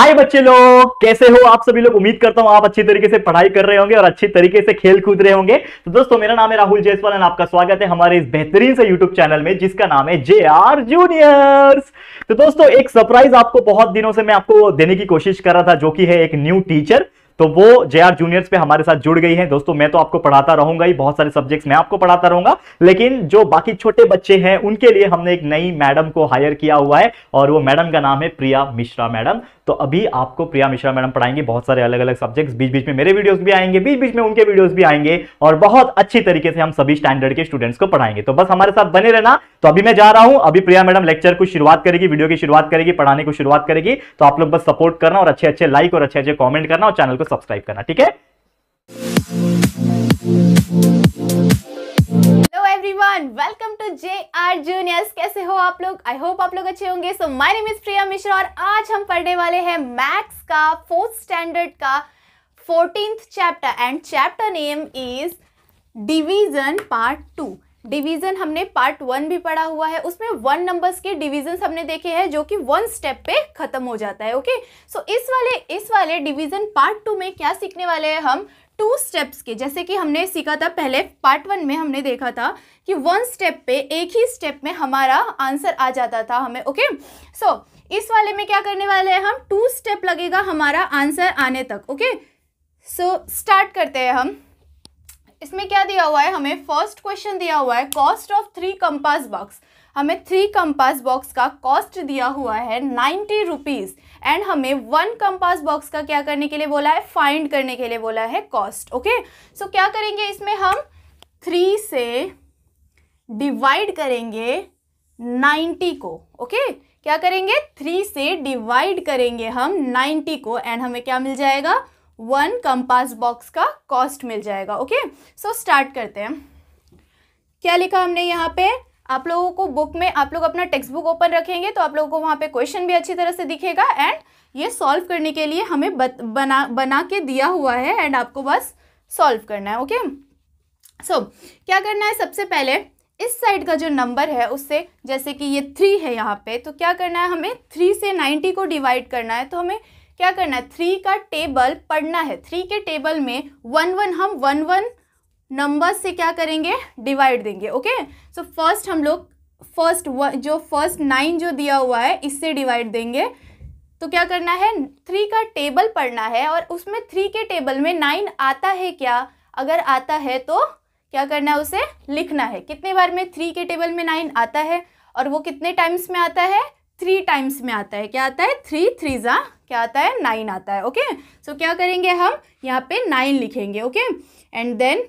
हाय बच्चे लोग कैसे हो आप सभी लोग उम्मीद करता हूं आप अच्छी तरीके से पढ़ाई कर रहे होंगे और अच्छी तरीके से खेल कूद रहे होंगे तो दोस्तों मेरा नाम है राहुल जयसवाल और आपका स्वागत है हमारे इस बेहतरीन से यूट्यूब चैनल में जिसका नाम है जे आर जूनियर्स तो दोस्तों एक सरप्राइज आपको बहुत दिनों से मैं आपको देने की कोशिश कर रहा था जो की है एक न्यू टीचर तो वो जे आर जूनियर्स पे हमारे साथ जुड़ गई है दोस्तों मैं तो आपको पढ़ाता रहूंगा ही बहुत सारे सब्जेक्ट्स मैं आपको पढ़ाता रहूंगा लेकिन जो बाकी छोटे बच्चे हैं उनके लिए हमने एक नई मैडम को हायर किया हुआ है और वो मैडम का नाम है प्रिया मिश्रा मैडम तो अभी आपको प्रिया मिश्रा मैडम पढ़ाएंगे बहुत सारे अलग अलग सब्जेक्ट्स बीच बीच में मेरे वीडियोस भी आएंगे बीच बीच में उनके वीडियोस भी आएंगे और बहुत अच्छी तरीके से हम सभी स्टैंडर्ड के स्टूडेंट्स को पढ़ाएंगे तो बस हमारे साथ बने रहना तो अभी मैं जा रहा हूं अभी प्रिया मैडम लेक्चर को शुरुआत करेगी वीडियो की शुरुआत करेगी पढ़ाने को शुरुआत करेगी तो आप लोग बस सपोर्ट करना और अच्छे अच्छे लाइक और अच्छे अच्छे कॉमेंट करना और चैनल को सब्सक्राइब करना ठीक है hello everyone welcome to J R juniors कैसे हो आप लोग आई होप आप लोग अच्छे होंगे so my name is Priya Mishra और आज हम पढ़ने वाले हैं मैथ्स का फोर्थ स्टैंडर्ड का chapter and chapter name is division part two division हमने पार्ट वन भी पढ़ा हुआ है उसमें वन नंबर्स के डिवीजन हमने देखे हैं जो कि वन स्टेप पे खत्म हो जाता है ओके okay? सो so, इस वाले इस वाले डिवीजन पार्ट टू में क्या सीखने वाले हैं हम टू स्टेप्स के जैसे कि हमने सीखा था पहले पार्ट वन में हमने देखा था कि वन स्टेप पे एक ही स्टेप में हमारा आंसर आ जाता था हमें ओके सो so, इस वाले में क्या करने वाले हैं हम टू स्टेप लगेगा हमारा आंसर आने तक ओके सो स्टार्ट करते हैं हम इसमें क्या दिया हुआ है हमें फर्स्ट क्वेश्चन दिया हुआ है cost of three compass box हमें थ्री कंपास बॉक्स का कॉस्ट दिया हुआ है नाइन्टी रुपीज़ एंड हमें वन कंपास बॉक्स का क्या करने के लिए बोला है फाइंड करने के लिए बोला है कॉस्ट ओके सो क्या करेंगे इसमें हम थ्री से डिवाइड करेंगे नाइन्टी को ओके okay? क्या करेंगे थ्री से डिवाइड करेंगे हम नाइन्टी को एंड हमें क्या मिल जाएगा वन कंपास बॉक्स का कॉस्ट मिल जाएगा ओके सो स्टार्ट करते हैं क्या लिखा हमने यहाँ पे आप लोगों को बुक में आप लोग अपना टेक्स्ट बुक ओपन रखेंगे तो आप लोगों को वहाँ पे क्वेश्चन भी अच्छी तरह से दिखेगा एंड ये सॉल्व करने के लिए हमें बत, बना बना के दिया हुआ है एंड आपको बस सॉल्व करना है ओके सो so, क्या करना है सबसे पहले इस साइड का जो नंबर है उससे जैसे कि ये थ्री है यहाँ पे तो क्या करना है हमें थ्री से नाइन्टी को डिवाइड करना है तो हमें क्या करना है थ्री का टेबल पढ़ना है थ्री के टेबल में वन वन हम वन वन नंबर से क्या करेंगे डिवाइड देंगे ओके सो फर्स्ट हम लोग फर्स्ट जो फर्स्ट नाइन जो दिया हुआ है इससे डिवाइड देंगे तो क्या करना है थ्री का टेबल पढ़ना है और उसमें थ्री के टेबल में नाइन आता है क्या अगर आता है तो क्या करना है उसे लिखना है कितने बार में थ्री के टेबल में नाइन आता है और वो कितने टाइम्स में आता है थ्री टाइम्स में आता है क्या आता है थ्री थ्री ज़ा क्या आता है नाइन आता है ओके सो so, क्या करेंगे हम यहाँ पे नाइन लिखेंगे ओके एंड देन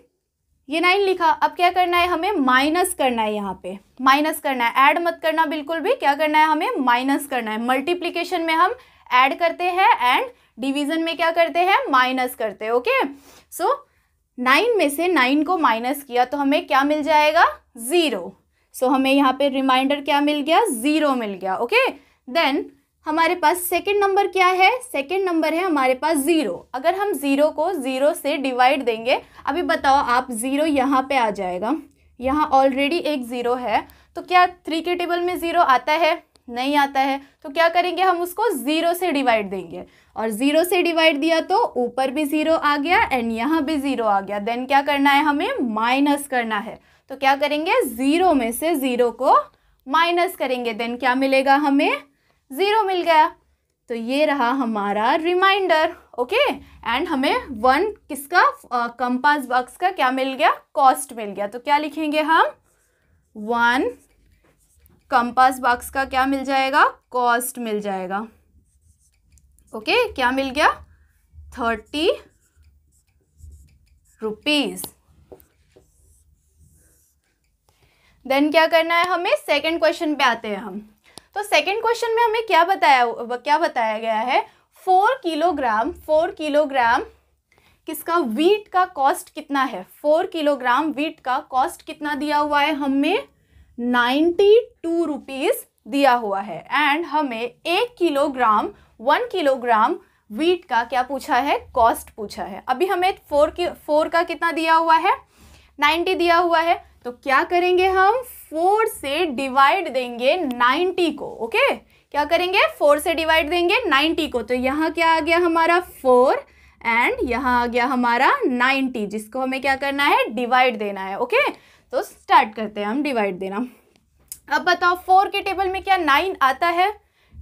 ये नाइन लिखा अब क्या करना है हमें माइनस करना है यहाँ पे माइनस करना है ऐड मत करना बिल्कुल भी क्या करना है हमें माइनस करना है मल्टीप्लीकेशन में हम ऐड करते हैं एंड डिवीजन में क्या करते हैं माइनस करते हैं ओके सो नाइन में से नाइन को माइनस किया तो हमें क्या मिल जाएगा ज़ीरो सो so, हमें यहाँ पे रिमाइंडर क्या मिल गया ज़ीरो मिल गया ओके देन हमारे पास सेकेंड नंबर क्या है सेकेंड नंबर है हमारे पास ज़ीरो अगर हम ज़ीरो को ज़ीरो से डिवाइड देंगे अभी बताओ आप ज़ीरो यहाँ पे आ जाएगा यहाँ ऑलरेडी एक ज़ीरो है तो क्या थ्री के टेबल में ज़ीरो आता है नहीं आता है तो क्या करेंगे हम उसको ज़ीरो से डिवाइड देंगे और ज़ीरो से डिवाइड दिया तो ऊपर भी ज़ीरो आ गया एंड यहाँ भी ज़ीरो आ गया देन क्या करना है हमें माइनस करना है तो क्या करेंगे ज़ीरो में से ज़ीरो को माइनस करेंगे देन क्या मिलेगा हमें ज़ीरो मिल गया तो ये रहा हमारा रिमाइंडर ओके एंड हमें वन किसका कंपास बॉक्स का क्या मिल गया कॉस्ट मिल गया तो क्या लिखेंगे हम वन कंपास बॉक्स का क्या मिल जाएगा कॉस्ट मिल जाएगा ओके okay, क्या मिल गया थर्टी रुपीज़ देन क्या करना है हमें सेकेंड क्वेश्चन पे आते हैं हम तो सेकेंड क्वेश्चन में हमें क्या बताया क्या बताया गया है फोर किलोग्राम फोर किलोग्राम किसका वीट का कॉस्ट कितना है फोर किलोग्राम वीट का कॉस्ट कितना दिया हुआ है हमें नाइन्टी टू रुपीज़ दिया हुआ है एंड हमें एक किलोग्राम वन किलोग्राम वीट का क्या पूछा है कॉस्ट पूछा है अभी हमें फोर की फोर का कितना दिया हुआ है नाइन्टी दिया हुआ है तो क्या करेंगे हम फोर से डिवाइड देंगे नाइन्टी को ओके क्या करेंगे फोर से डिवाइड देंगे नाइन्टी को तो यहाँ क्या आ गया हमारा फोर एंड यहाँ आ गया हमारा नाइन्टी जिसको हमें क्या करना है डिवाइड देना है ओके तो स्टार्ट करते हैं हम डिवाइड देना अब बताओ फोर के टेबल में क्या नाइन आता है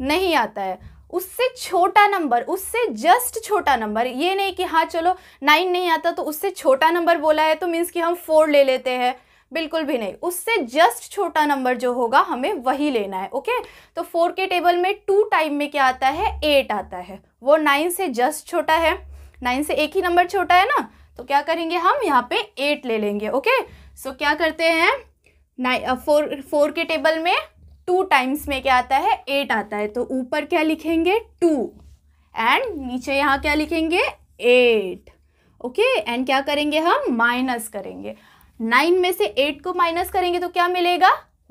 नहीं आता है उससे छोटा नंबर उससे जस्ट छोटा नंबर ये नहीं कि हाँ चलो नाइन नहीं आता तो उससे छोटा नंबर बोला है तो मीन्स कि हम फोर ले लेते हैं बिल्कुल भी नहीं उससे जस्ट छोटा नंबर जो होगा हमें वही लेना है ओके तो फोर के टेबल में टू टाइम में क्या आता है एट आता है वो नाइन से जस्ट छोटा है नाइन से एक ही नंबर छोटा है ना तो क्या करेंगे हम यहाँ पे एट ले लेंगे ओके सो क्या करते हैं नाइन फोर फोर के टेबल में टू टाइम्स में क्या आता है एट आता है तो ऊपर क्या लिखेंगे टू एंड नीचे यहाँ क्या लिखेंगे एट ओके एंड क्या करेंगे हम माइनस करेंगे नाइन में से एट को माइनस करेंगे तो क्या मिलेगा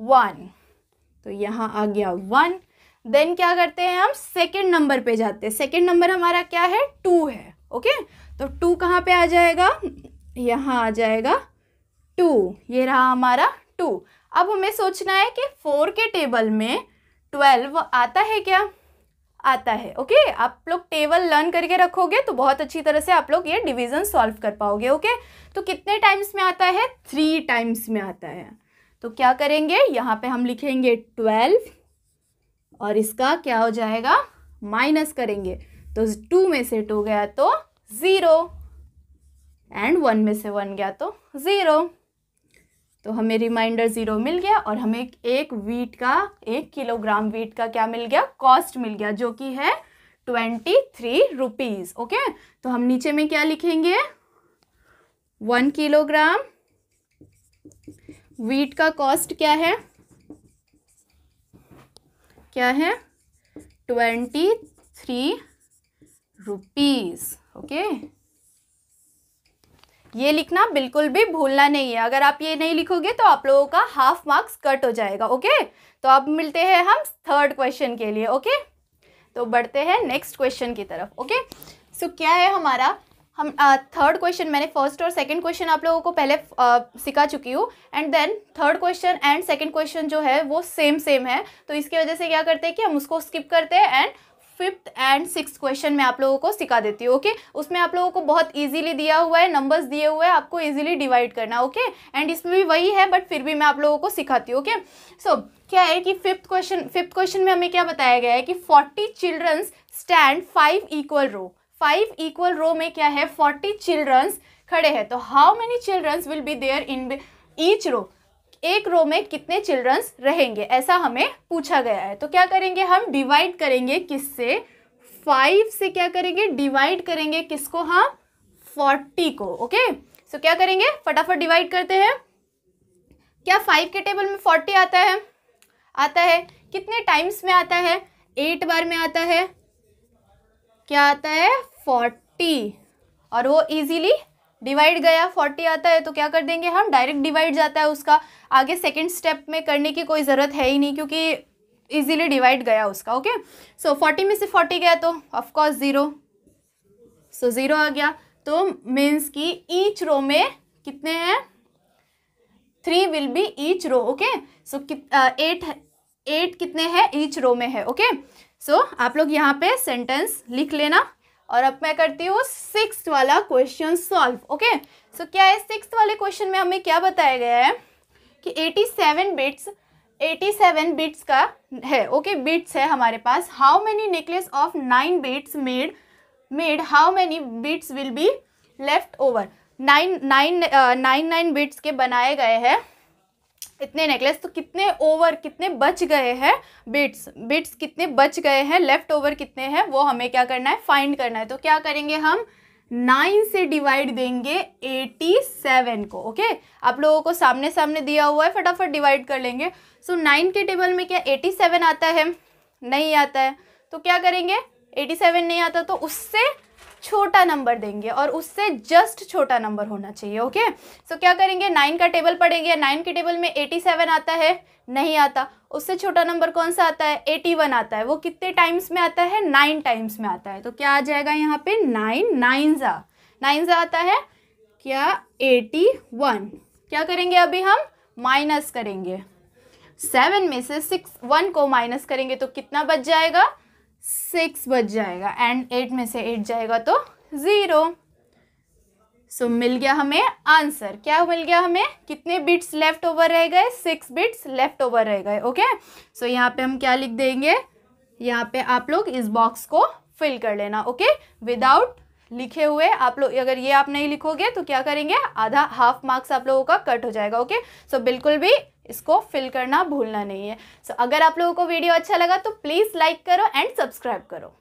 वन तो यहाँ आ गया वन देन क्या करते हैं हम सेकेंड नंबर पे जाते हैं सेकेंड नंबर हमारा क्या है टू है ओके तो टू कहाँ पे आ जाएगा यहाँ आ जाएगा टू ये रहा हमारा टू अब हमें सोचना है कि फोर के टेबल में ट्वेल्व आता है क्या आता है ओके आप लोग टेबल लर्न करके रखोगे तो बहुत अच्छी तरह से आप लोग ये डिवीज़न सॉल्व कर पाओगे ओके तो कितने टाइम्स में आता है थ्री टाइम्स में आता है तो क्या करेंगे यहाँ पे हम लिखेंगे ट्वेल्व और इसका क्या हो जाएगा माइनस करेंगे तो टू तो में से टू गया तो ज़ीरो एंड वन में से वन गया तो ज़ीरो तो हमें रिमाइंडर ज़ीरो मिल गया और हमें एक वीट का एक किलोग्राम वीट का क्या मिल गया कॉस्ट मिल गया जो कि है ट्वेंटी थ्री रुपीज़ ओके तो हम नीचे में क्या लिखेंगे वन किलोग्राम वीट का कॉस्ट क्या है क्या है ट्वेंटी थ्री रुपीज़ ओके ये लिखना बिल्कुल भी भूलना नहीं है अगर आप ये नहीं लिखोगे तो आप लोगों का हाफ मार्क्स कट हो जाएगा ओके तो अब मिलते हैं हम थर्ड क्वेश्चन के लिए ओके तो बढ़ते हैं नेक्स्ट क्वेश्चन की तरफ ओके सो so, क्या है हमारा हम थर्ड uh, क्वेश्चन मैंने फर्स्ट और सेकंड क्वेश्चन आप लोगों को पहले uh, सिखा चुकी हूँ and then third question and second question जो है वो सेम सेम है तो इसकी वजह से क्या करते हैं कि हम उसको स्किप करते हैं and fifth and six question मैं आप लोगों को सिखा देती हूँ ओके उसमें आप लोगों को बहुत ईजिली दिया हुआ है नंबर्स दिए हुए हैं आपको ईजिली डिवाइड करना ओके एंड इसमें भी वही है बट फिर भी मैं आप लोगों को सिखाती हूँ ओके सो क्या है कि फिफ्थ क्वेश्चन फिफ्थ क्वेश्चन में हमें क्या बताया गया है कि forty childrens stand five equal row five equal row में क्या है फोर्टी चिल्ड्रंस खड़े हैं तो how many childrens will be there in each row एक रो में कितने चिल्ड्रंस रहेंगे ऐसा हमें पूछा गया है तो क्या करेंगे हम डिवाइड करेंगे किससे फाइव से क्या करेंगे डिवाइड करेंगे किसको हम फोर्टी को ओके सो क्या करेंगे फटाफट डिवाइड करते हैं क्या फाइव के टेबल में फोर्टी आता है आता है कितने टाइम्स में आता है एट बार में आता है क्या आता है फोर्टी और वो इजीली डिवाइड गया फोर्टी आता है तो क्या कर देंगे हम डायरेक्ट डिवाइड जाता है उसका आगे सेकेंड स्टेप में करने की कोई ज़रूरत है ही नहीं क्योंकि इजीली डिवाइड गया उसका ओके सो फोर्टी में से फोर्टी गया तो ऑफकोर्स ज़ीरो सो ज़ीरो आ गया तो मीन्स कि ईच रो में कितने हैं three will be each row okay so eight eight कितने हैं ईच रो में है ओके okay? सो so, आप लोग यहाँ पे सेंटेंस लिख लेना और अब मैं करती हूँ सिक्स वाला क्वेश्चन सॉल्व ओके सो क्या है सिक्स वाले क्वेश्चन में हमें क्या बताया गया है कि eighty seven bits eighty seven bits का है ओके okay, बिट्स है हमारे पास how many necklace of nine bits made made how many bits will be left over nine nine nine nine bits के बनाए गए हैं इतने नेकलेस तो कितने ओवर कितने बच गए हैं बिट्स बिट्स कितने बच गए हैं लेफ्ट ओवर कितने हैं वो हमें क्या करना है फाइंड करना है तो क्या करेंगे हम नाइन से डिवाइड देंगे एटी सेवन को ओके okay? आप लोगों को सामने सामने दिया हुआ है फटाफट डिवाइड कर लेंगे सो so, नाइन के टेबल में क्या एटी सेवन आता है नहीं आता है तो क्या करेंगे एटी सेवन नहीं आता तो उससे छोटा नंबर देंगे और उससे जस्ट छोटा नंबर होना चाहिए ओके सो so, क्या करेंगे नाइन का टेबल पढ़ेंगे नाइन के टेबल में एटी सेवन आता है नहीं आता उससे छोटा नंबर कौन सा आता है एटी वन आता है वो कितने टाइम्स में आता है नाइन टाइम्स में आता है तो क्या आ जाएगा यहाँ पे नाइन नाइन ज़ा नाइन ज़ा आता है क्या एटी वन क्या करेंगे अभी हम माइनस करेंगे सेवन में से सिक्स वन को माइनस करेंगे तो कितना बच जाएगा सिक्स बच जाएगा एंड एट में से एट जाएगा तो ज़ीरो सो so, मिल गया हमें आंसर क्या मिल गया हमें कितने बिट्स लेफ्ट ओवर रह गए सिक्स बिट्स लेफ्ट ओवर रह गए ओके सो यहाँ पे हम क्या लिख देंगे यहाँ पे आप लोग इस बॉक्स को फिल कर लेना ओके विदाउट लिखे हुए आप लोग अगर ये आप नहीं लिखोगे तो क्या करेंगे आधा हाफ मार्क्स आप लोगों का कट हो जाएगा ओके सो so, बिल्कुल भी इसको फिल करना भूलना नहीं है सो so, अगर आप लोगों को वीडियो अच्छा लगा तो प्लीज़ लाइक करो एंड सब्सक्राइब करो